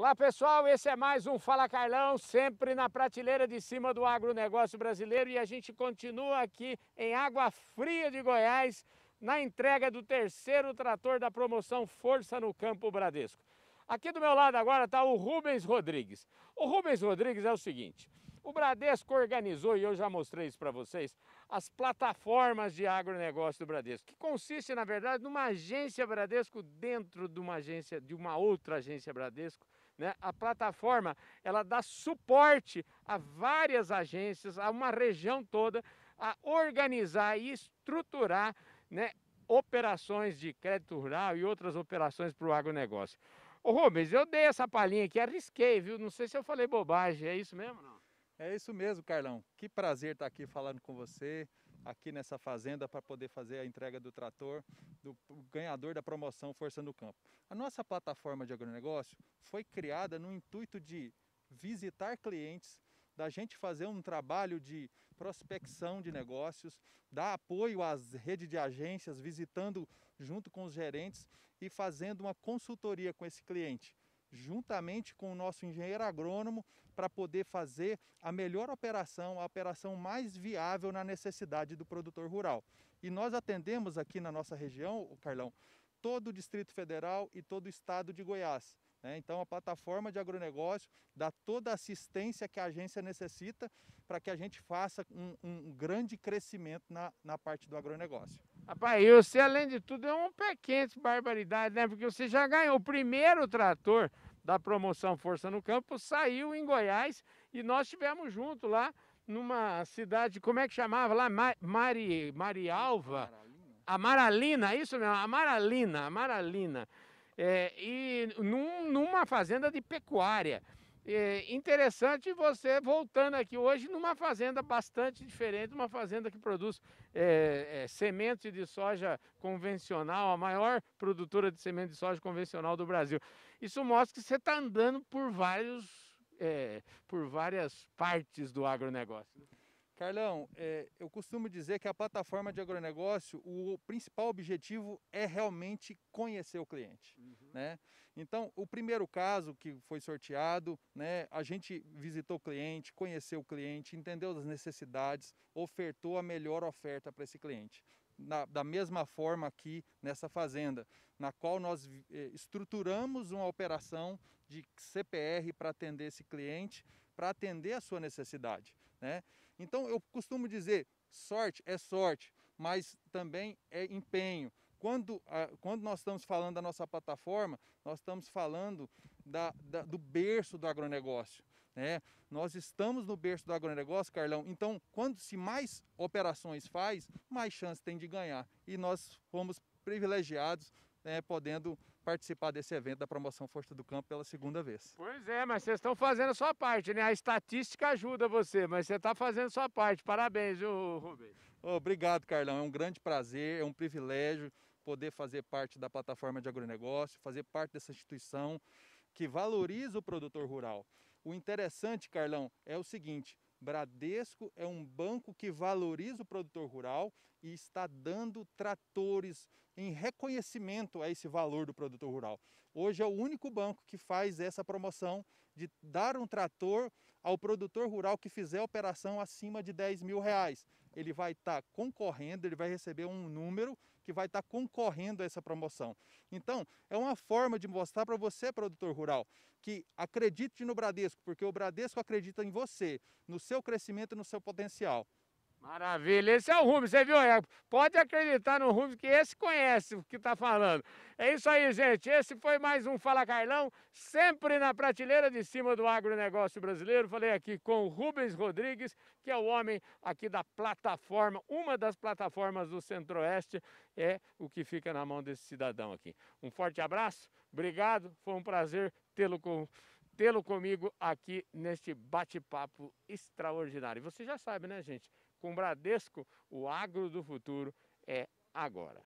Olá pessoal, esse é mais um Fala Carlão, sempre na prateleira de cima do agronegócio brasileiro e a gente continua aqui em Água Fria de Goiás na entrega do terceiro trator da promoção Força no Campo Bradesco. Aqui do meu lado agora está o Rubens Rodrigues. O Rubens Rodrigues é o seguinte, o Bradesco organizou, e eu já mostrei isso para vocês, as plataformas de agronegócio do Bradesco, que consiste, na verdade, numa agência Bradesco dentro de uma agência, de uma outra agência Bradesco, né? A plataforma ela dá suporte a várias agências, a uma região toda, a organizar e estruturar né, operações de crédito rural e outras operações para o agronegócio. Ô Rubens, eu dei essa palhinha aqui, arrisquei, viu? Não sei se eu falei bobagem, é isso mesmo não? É isso mesmo, Carlão. Que prazer estar aqui falando com você aqui nessa fazenda para poder fazer a entrega do trator do ganhador da promoção Força no Campo. A nossa plataforma de agronegócio foi criada no intuito de visitar clientes, da gente fazer um trabalho de prospecção de negócios, dar apoio às redes de agências, visitando junto com os gerentes e fazendo uma consultoria com esse cliente juntamente com o nosso engenheiro agrônomo, para poder fazer a melhor operação, a operação mais viável na necessidade do produtor rural. E nós atendemos aqui na nossa região, Carlão, todo o Distrito Federal e todo o estado de Goiás. Né? Então, a plataforma de agronegócio dá toda a assistência que a agência necessita para que a gente faça um, um grande crescimento na, na parte do agronegócio. Rapaz, e você, além de tudo, é um pé quente, barbaridade, né? Porque você já ganhou o primeiro trator da promoção Força no Campo, saiu em Goiás e nós estivemos junto lá numa cidade, como é que chamava lá? Mari, Marialva? Amaralina, é isso mesmo, Amaralina, Amaralina. É, e num, numa fazenda de pecuária. É interessante você voltando aqui hoje numa fazenda bastante diferente, uma fazenda que produz é, é, semente de soja convencional, a maior produtora de semente de soja convencional do Brasil. Isso mostra que você está andando por vários, é, por várias partes do agronegócio. Né? Carlão, é, eu costumo dizer que a plataforma de agronegócio, o principal objetivo é realmente conhecer o cliente. Uhum. Né? Então, o primeiro caso que foi sorteado, né, a gente visitou o cliente, conheceu o cliente, entendeu as necessidades, ofertou a melhor oferta para esse cliente. Na, da mesma forma aqui nessa fazenda, na qual nós eh, estruturamos uma operação de CPR para atender esse cliente, para atender a sua necessidade. Né? Então eu costumo dizer, sorte é sorte, mas também é empenho. Quando, quando nós estamos falando da nossa plataforma, nós estamos falando da, da, do berço do agronegócio. Né? Nós estamos no berço do agronegócio, Carlão. Então, quando se mais operações faz, mais chance tem de ganhar. E nós fomos privilegiados né, podendo participar desse evento da promoção Força do Campo pela segunda vez. Pois é, mas vocês estão fazendo a sua parte, né? A estatística ajuda você, mas você está fazendo a sua parte. Parabéns, viu, Rubens? Obrigado, Carlão. É um grande prazer, é um privilégio poder fazer parte da plataforma de agronegócio, fazer parte dessa instituição que valoriza o produtor rural. O interessante, Carlão, é o seguinte: Bradesco é um banco que valoriza o produtor rural e está dando tratores em reconhecimento a esse valor do produtor rural. Hoje é o único banco que faz essa promoção de dar um trator ao produtor rural que fizer operação acima de 10 mil reais ele vai estar tá concorrendo, ele vai receber um número que vai estar tá concorrendo a essa promoção. Então, é uma forma de mostrar para você, produtor rural, que acredite no Bradesco, porque o Bradesco acredita em você, no seu crescimento e no seu potencial. Maravilha, esse é o Rubens, você viu? É, pode acreditar no Rubens que esse conhece o que está falando. É isso aí, gente. Esse foi mais um Fala Carlão, sempre na prateleira de cima do agronegócio brasileiro. Falei aqui com o Rubens Rodrigues, que é o homem aqui da plataforma, uma das plataformas do Centro-Oeste, é o que fica na mão desse cidadão aqui. Um forte abraço, obrigado, foi um prazer tê-lo com tê-lo comigo aqui neste bate-papo extraordinário. Você já sabe, né, gente? Com Bradesco, o agro do futuro é agora.